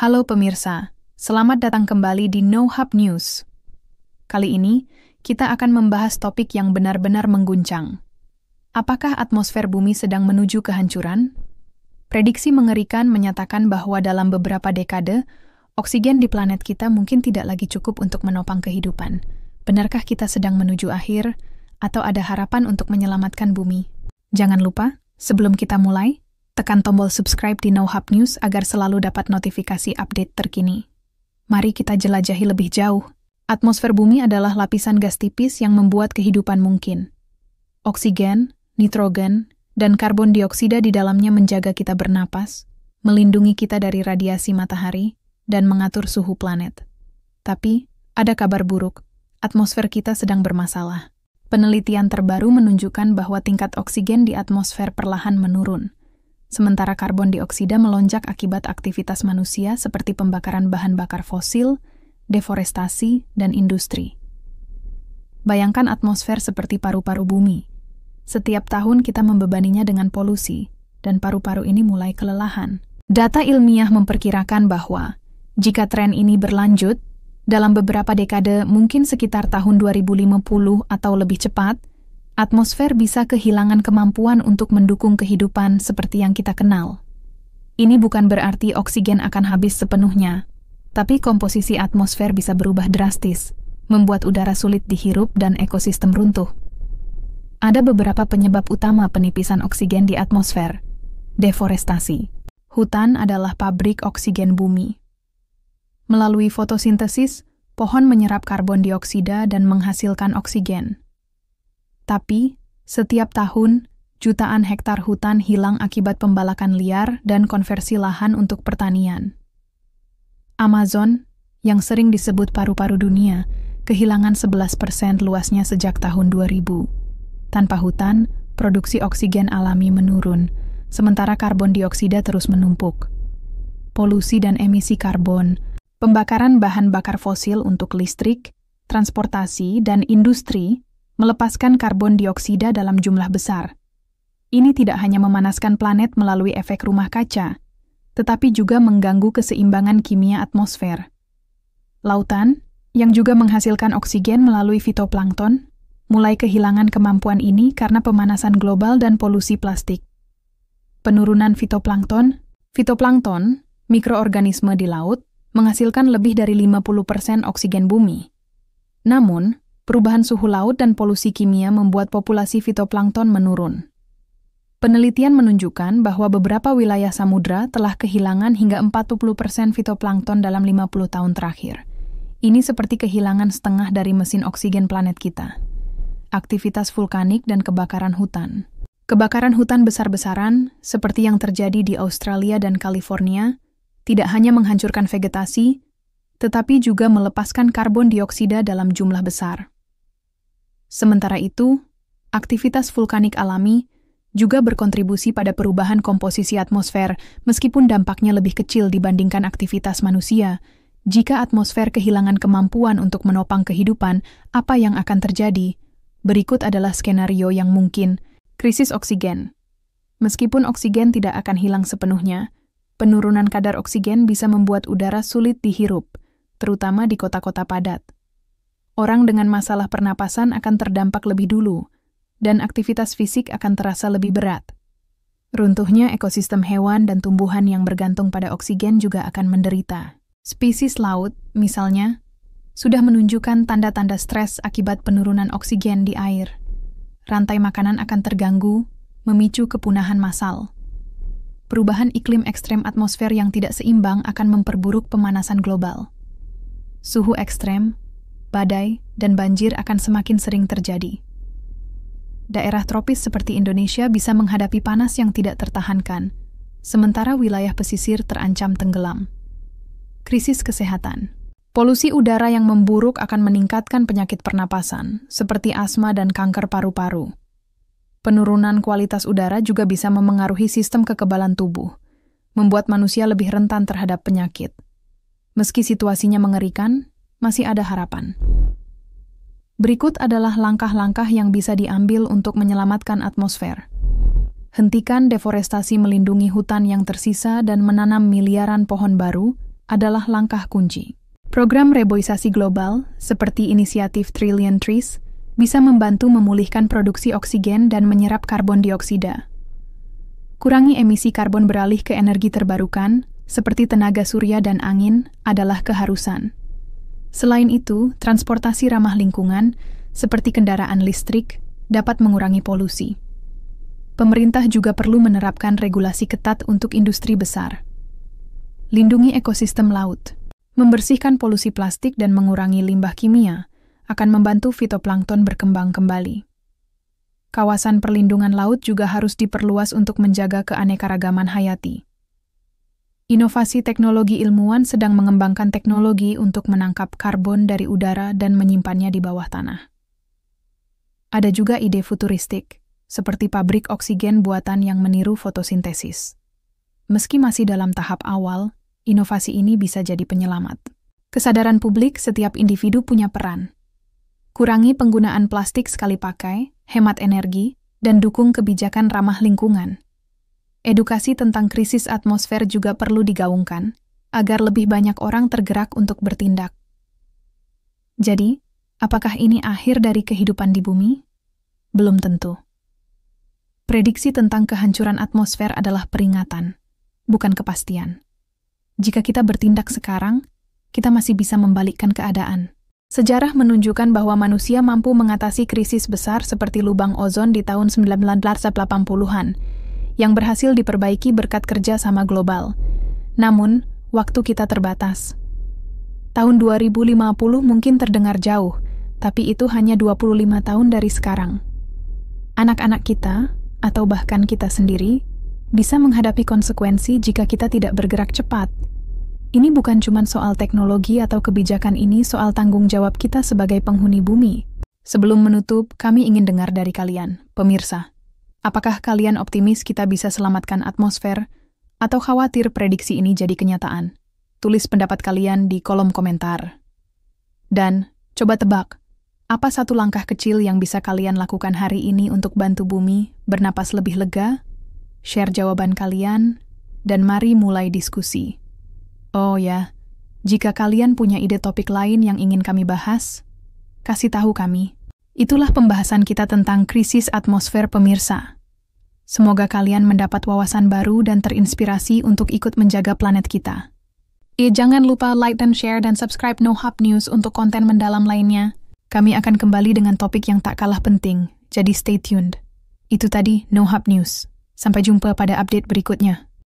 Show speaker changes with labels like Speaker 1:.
Speaker 1: Halo pemirsa, selamat datang kembali di No Hub News. Kali ini, kita akan membahas topik yang benar-benar mengguncang. Apakah atmosfer bumi sedang menuju kehancuran? Prediksi mengerikan menyatakan bahwa dalam beberapa dekade, oksigen di planet kita mungkin tidak lagi cukup untuk menopang kehidupan. Benarkah kita sedang menuju akhir, atau ada harapan untuk menyelamatkan bumi? Jangan lupa, sebelum kita mulai, Tekan tombol subscribe di NoHub News agar selalu dapat notifikasi update terkini. Mari kita jelajahi lebih jauh. Atmosfer bumi adalah lapisan gas tipis yang membuat kehidupan mungkin. Oksigen, nitrogen, dan karbon dioksida di dalamnya menjaga kita bernapas, melindungi kita dari radiasi matahari, dan mengatur suhu planet. Tapi, ada kabar buruk. Atmosfer kita sedang bermasalah. Penelitian terbaru menunjukkan bahwa tingkat oksigen di atmosfer perlahan menurun. Sementara karbon dioksida melonjak akibat aktivitas manusia seperti pembakaran bahan bakar fosil, deforestasi, dan industri. Bayangkan atmosfer seperti paru-paru bumi. Setiap tahun kita membebaninya dengan polusi, dan paru-paru ini mulai kelelahan. Data ilmiah memperkirakan bahwa jika tren ini berlanjut, dalam beberapa dekade mungkin sekitar tahun 2050 atau lebih cepat, atmosfer bisa kehilangan kemampuan untuk mendukung kehidupan seperti yang kita kenal. Ini bukan berarti oksigen akan habis sepenuhnya, tapi komposisi atmosfer bisa berubah drastis, membuat udara sulit dihirup dan ekosistem runtuh. Ada beberapa penyebab utama penipisan oksigen di atmosfer. Deforestasi. Hutan adalah pabrik oksigen bumi. Melalui fotosintesis, pohon menyerap karbon dioksida dan menghasilkan oksigen. Tapi, setiap tahun, jutaan hektar hutan hilang akibat pembalakan liar dan konversi lahan untuk pertanian. Amazon, yang sering disebut paru-paru dunia, kehilangan 11% luasnya sejak tahun 2000. Tanpa hutan, produksi oksigen alami menurun, sementara karbon dioksida terus menumpuk. Polusi dan emisi karbon, pembakaran bahan bakar fosil untuk listrik, transportasi, dan industri melepaskan karbon dioksida dalam jumlah besar. Ini tidak hanya memanaskan planet melalui efek rumah kaca, tetapi juga mengganggu keseimbangan kimia atmosfer. Lautan, yang juga menghasilkan oksigen melalui fitoplankton, mulai kehilangan kemampuan ini karena pemanasan global dan polusi plastik. Penurunan fitoplankton, fitoplankton, mikroorganisme di laut, menghasilkan lebih dari 50% oksigen bumi. Namun, perubahan suhu laut dan polusi kimia membuat populasi fitoplankton menurun. Penelitian menunjukkan bahwa beberapa wilayah samudra telah kehilangan hingga 40% fitoplankton dalam 50 tahun terakhir. Ini seperti kehilangan setengah dari mesin oksigen planet kita. Aktivitas vulkanik dan kebakaran hutan. Kebakaran hutan besar-besaran, seperti yang terjadi di Australia dan California, tidak hanya menghancurkan vegetasi, tetapi juga melepaskan karbon dioksida dalam jumlah besar. Sementara itu, aktivitas vulkanik alami juga berkontribusi pada perubahan komposisi atmosfer, meskipun dampaknya lebih kecil dibandingkan aktivitas manusia. Jika atmosfer kehilangan kemampuan untuk menopang kehidupan, apa yang akan terjadi? Berikut adalah skenario yang mungkin: krisis oksigen. Meskipun oksigen tidak akan hilang sepenuhnya, penurunan kadar oksigen bisa membuat udara sulit dihirup terutama di kota-kota padat. Orang dengan masalah pernapasan akan terdampak lebih dulu, dan aktivitas fisik akan terasa lebih berat. Runtuhnya ekosistem hewan dan tumbuhan yang bergantung pada oksigen juga akan menderita. Spesies laut, misalnya, sudah menunjukkan tanda-tanda stres akibat penurunan oksigen di air. Rantai makanan akan terganggu, memicu kepunahan massal perubahan iklim ekstrem atmosfer yang tidak seimbang akan memperburuk pemanasan global suhu ekstrem, badai, dan banjir akan semakin sering terjadi. Daerah tropis seperti Indonesia bisa menghadapi panas yang tidak tertahankan, sementara wilayah pesisir terancam tenggelam. Krisis kesehatan Polusi udara yang memburuk akan meningkatkan penyakit pernapasan, seperti asma dan kanker paru-paru. Penurunan kualitas udara juga bisa memengaruhi sistem kekebalan tubuh, membuat manusia lebih rentan terhadap penyakit. Meski situasinya mengerikan, masih ada harapan. Berikut adalah langkah-langkah yang bisa diambil untuk menyelamatkan atmosfer. Hentikan deforestasi melindungi hutan yang tersisa dan menanam miliaran pohon baru adalah langkah kunci. Program reboisasi global, seperti inisiatif Trillion Trees, bisa membantu memulihkan produksi oksigen dan menyerap karbon dioksida. Kurangi emisi karbon beralih ke energi terbarukan, seperti tenaga surya dan angin, adalah keharusan. Selain itu, transportasi ramah lingkungan, seperti kendaraan listrik, dapat mengurangi polusi. Pemerintah juga perlu menerapkan regulasi ketat untuk industri besar. Lindungi ekosistem laut. Membersihkan polusi plastik dan mengurangi limbah kimia akan membantu fitoplankton berkembang kembali. Kawasan perlindungan laut juga harus diperluas untuk menjaga keanekaragaman hayati. Inovasi teknologi ilmuwan sedang mengembangkan teknologi untuk menangkap karbon dari udara dan menyimpannya di bawah tanah. Ada juga ide futuristik, seperti pabrik oksigen buatan yang meniru fotosintesis. Meski masih dalam tahap awal, inovasi ini bisa jadi penyelamat. Kesadaran publik setiap individu punya peran. Kurangi penggunaan plastik sekali pakai, hemat energi, dan dukung kebijakan ramah lingkungan. Edukasi tentang krisis atmosfer juga perlu digaungkan, agar lebih banyak orang tergerak untuk bertindak. Jadi, apakah ini akhir dari kehidupan di bumi? Belum tentu. Prediksi tentang kehancuran atmosfer adalah peringatan, bukan kepastian. Jika kita bertindak sekarang, kita masih bisa membalikkan keadaan. Sejarah menunjukkan bahwa manusia mampu mengatasi krisis besar seperti lubang ozon di tahun 1980-an, yang berhasil diperbaiki berkat kerja sama global. Namun, waktu kita terbatas. Tahun 2050 mungkin terdengar jauh, tapi itu hanya 25 tahun dari sekarang. Anak-anak kita, atau bahkan kita sendiri, bisa menghadapi konsekuensi jika kita tidak bergerak cepat. Ini bukan cuma soal teknologi atau kebijakan ini soal tanggung jawab kita sebagai penghuni bumi. Sebelum menutup, kami ingin dengar dari kalian, pemirsa. Apakah kalian optimis kita bisa selamatkan atmosfer, atau khawatir prediksi ini jadi kenyataan? Tulis pendapat kalian di kolom komentar. Dan, coba tebak, apa satu langkah kecil yang bisa kalian lakukan hari ini untuk bantu bumi bernapas lebih lega? Share jawaban kalian, dan mari mulai diskusi. Oh ya, jika kalian punya ide topik lain yang ingin kami bahas, kasih tahu kami. Itulah pembahasan kita tentang krisis atmosfer pemirsa. Semoga kalian mendapat wawasan baru dan terinspirasi untuk ikut menjaga planet kita. Eh, jangan lupa like dan share dan subscribe No Hub News untuk konten mendalam lainnya. Kami akan kembali dengan topik yang tak kalah penting, jadi stay tuned. Itu tadi No Hub News. Sampai jumpa pada update berikutnya.